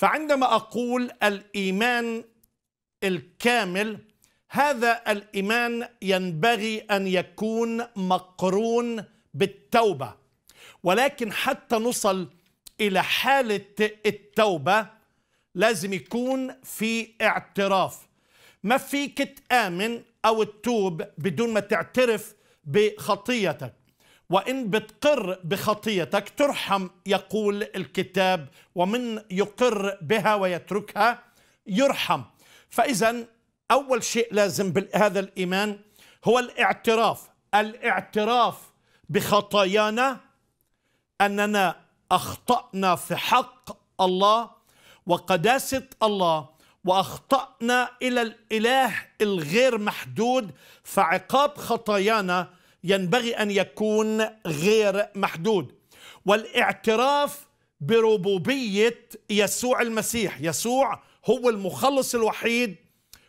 فعندما اقول الايمان الكامل هذا الايمان ينبغي ان يكون مقرون بالتوبه ولكن حتى نصل الى حاله التوبه لازم يكون في اعتراف ما فيك تامن او تتوب بدون ما تعترف بخطيتك وإن بتقر بخطيتك ترحم يقول الكتاب ومن يقر بها ويتركها يرحم فإذا أول شيء لازم بهذا الإيمان هو الاعتراف الاعتراف بخطايانا أننا أخطأنا في حق الله وقداسة الله وأخطأنا إلى الإله الغير محدود فعقاب خطايانا ينبغي ان يكون غير محدود والاعتراف بربوبيه يسوع المسيح يسوع هو المخلص الوحيد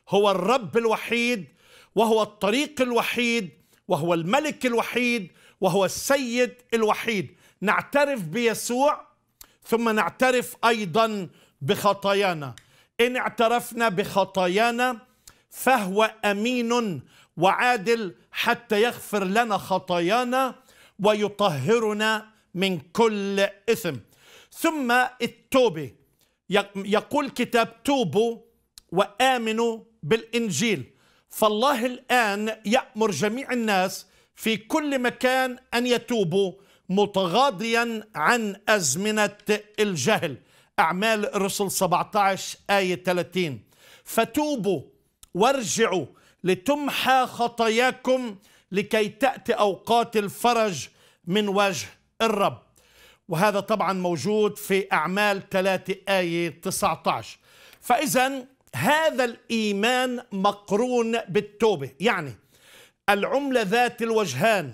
هو الرب الوحيد وهو الطريق الوحيد وهو الملك الوحيد وهو السيد الوحيد نعترف بيسوع ثم نعترف ايضا بخطايانا ان اعترفنا بخطايانا فهو امين وعادل حتى يغفر لنا خطايانا ويطهرنا من كل اثم ثم التوبه يقول كتاب توبوا وامنوا بالانجيل فالله الان يامر جميع الناس في كل مكان ان يتوبوا متغاضيا عن ازمنه الجهل اعمال الرسل 17 ايه 30 فتوبوا وارجعوا لتمحى خطاياكم لكي تأتي أوقات الفرج من وجه الرب وهذا طبعا موجود في أعمال 3 آية 19 فإذا هذا الإيمان مقرون بالتوبة يعني العملة ذات الوجهان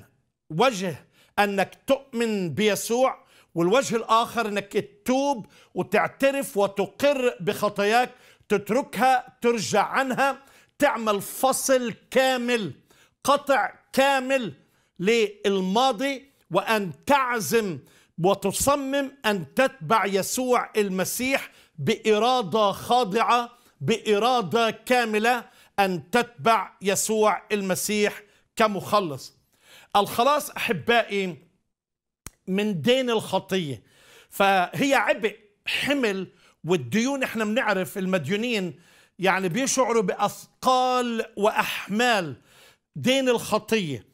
وجه أنك تؤمن بيسوع والوجه الآخر أنك تتوب وتعترف وتقر بخطاياك تتركها ترجع عنها تعمل فصل كامل قطع كامل للماضي وأن تعزم وتصمم أن تتبع يسوع المسيح بإرادة خاضعة بإرادة كاملة أن تتبع يسوع المسيح كمخلص الخلاص أحبائي من دين الخطية فهي عبء حمل والديون احنا بنعرف المديونين يعني بيشعروا باثقال واحمال دين الخطيه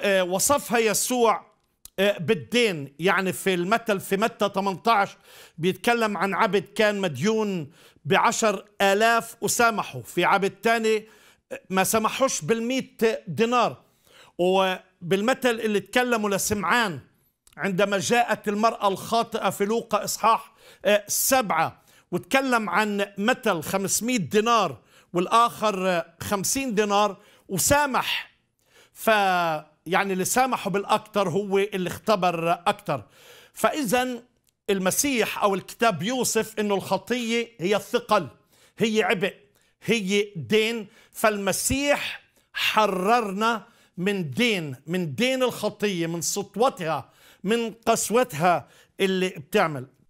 آه، وصفها يسوع آه، بالدين يعني في المثل في متى 18 بيتكلم عن عبد كان مديون بعشر آلاف وسامحه في عبد تاني آه، ما سمحوش بالمئة دينار وبالمثل اللي تكلموا لسمعان عندما جاءت المرأة الخاطئة في لوقا إصحاح سبعة وتكلم عن مثل 500 دينار والآخر 50 دينار وسامح ف يعني اللي سامحه بالأكثر هو اللي اختبر أكثر فإذا المسيح أو الكتاب يوصف أنه الخطية هي الثقل هي عبء هي دين فالمسيح حررنا من دين من دين الخطية من سطوتها من قسوتها اللي بتعمل